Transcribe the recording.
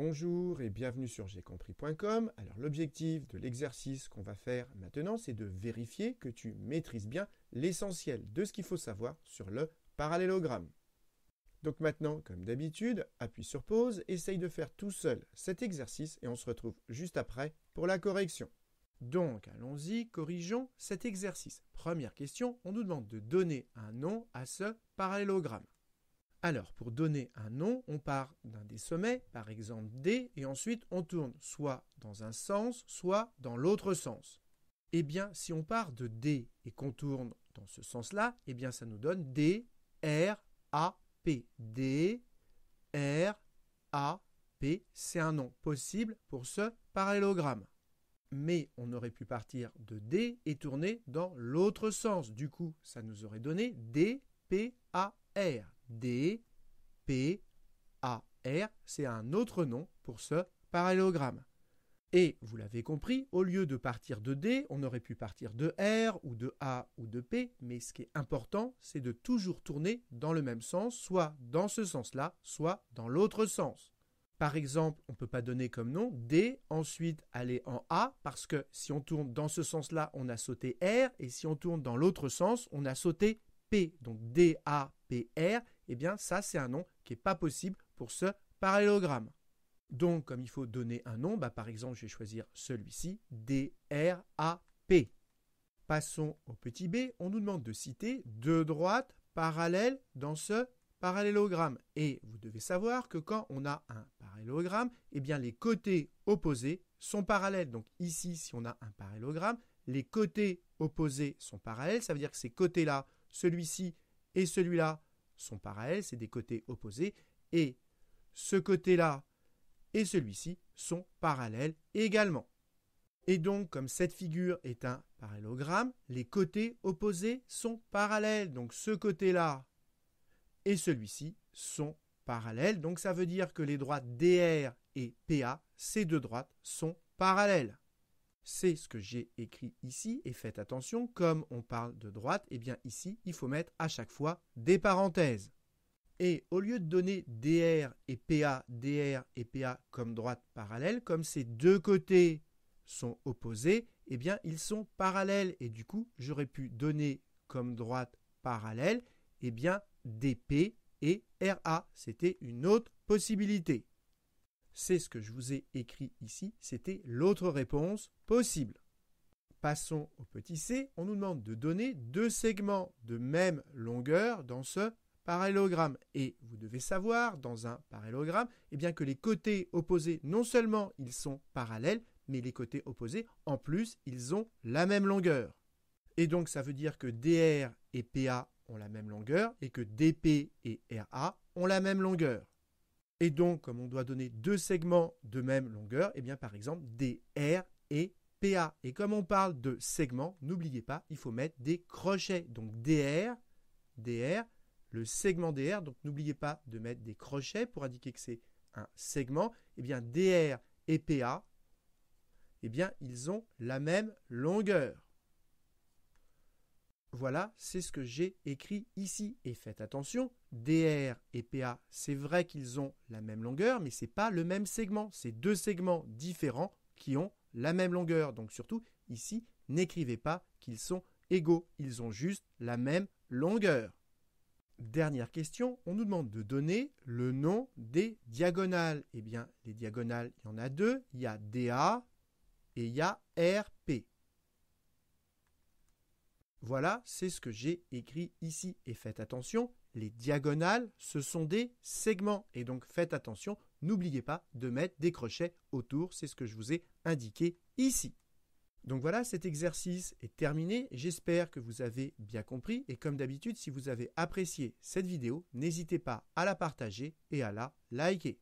Bonjour et bienvenue sur compris.com. Alors l'objectif de l'exercice qu'on va faire maintenant, c'est de vérifier que tu maîtrises bien l'essentiel de ce qu'il faut savoir sur le parallélogramme. Donc maintenant, comme d'habitude, appuie sur pause, essaye de faire tout seul cet exercice et on se retrouve juste après pour la correction. Donc allons-y, corrigeons cet exercice. Première question, on nous demande de donner un nom à ce parallélogramme. Alors, pour donner un nom, on part d'un des sommets, par exemple D, et ensuite on tourne soit dans un sens, soit dans l'autre sens. Eh bien, si on part de D et qu'on tourne dans ce sens-là, eh bien, ça nous donne D, R, A, P. D, R, A, P, c'est un nom possible pour ce parallélogramme. Mais on aurait pu partir de D et tourner dans l'autre sens. Du coup, ça nous aurait donné D, P, A, R. D, P, A, R, c'est un autre nom pour ce parallélogramme. Et, vous l'avez compris, au lieu de partir de D, on aurait pu partir de R ou de A ou de P, mais ce qui est important, c'est de toujours tourner dans le même sens, soit dans ce sens-là, soit dans l'autre sens. Par exemple, on ne peut pas donner comme nom D, ensuite aller en A, parce que si on tourne dans ce sens-là, on a sauté R, et si on tourne dans l'autre sens, on a sauté P. Donc D, A, PR, eh bien ça c'est un nom qui n'est pas possible pour ce parallélogramme. Donc comme il faut donner un nom, bah, par exemple je vais choisir celui-ci, DRAP. Passons au petit b, on nous demande de citer deux droites parallèles dans ce parallélogramme. Et vous devez savoir que quand on a un parallélogramme, eh bien les côtés opposés sont parallèles. Donc ici, si on a un parallélogramme, les côtés opposés sont parallèles. Ça veut dire que ces côtés-là, celui-ci et celui-là sont parallèles, c'est des côtés opposés, et ce côté-là et celui-ci sont parallèles également. Et donc, comme cette figure est un parallélogramme, les côtés opposés sont parallèles. Donc ce côté-là et celui-ci sont parallèles. Donc ça veut dire que les droites DR et PA, ces deux droites, sont parallèles c'est ce que j'ai écrit ici et faites attention, comme on parle de droite, et eh bien ici, il faut mettre à chaque fois des parenthèses. Et au lieu de donner DR et PA, DR et PA comme droite parallèle, comme ces deux côtés sont opposés, eh bien ils sont parallèles. Et du coup, j'aurais pu donner comme droite parallèle, eh bien DP et RA. C'était une autre possibilité. C'est ce que je vous ai écrit ici, c'était l'autre réponse possible. Passons au petit c, on nous demande de donner deux segments de même longueur dans ce parallélogramme. Et vous devez savoir, dans un parallélogramme, eh bien que les côtés opposés, non seulement ils sont parallèles, mais les côtés opposés, en plus, ils ont la même longueur. Et donc ça veut dire que DR et PA ont la même longueur et que DP et RA ont la même longueur. Et donc, comme on doit donner deux segments de même longueur, eh bien, par exemple, DR et PA. Et comme on parle de segments, n'oubliez pas, il faut mettre des crochets. Donc, DR, DR, le segment DR. Donc, n'oubliez pas de mettre des crochets pour indiquer que c'est un segment. Eh bien, DR et PA, eh bien, ils ont la même longueur. Voilà, c'est ce que j'ai écrit ici. Et faites attention, DR et PA, c'est vrai qu'ils ont la même longueur, mais ce n'est pas le même segment. C'est deux segments différents qui ont la même longueur. Donc surtout, ici, n'écrivez pas qu'ils sont égaux. Ils ont juste la même longueur. Dernière question, on nous demande de donner le nom des diagonales. Eh bien, les diagonales, il y en a deux. Il y a DA et il y a RP. Voilà, c'est ce que j'ai écrit ici. Et faites attention, les diagonales, ce sont des segments. Et donc faites attention, n'oubliez pas de mettre des crochets autour, c'est ce que je vous ai indiqué ici. Donc voilà, cet exercice est terminé. J'espère que vous avez bien compris. Et comme d'habitude, si vous avez apprécié cette vidéo, n'hésitez pas à la partager et à la liker.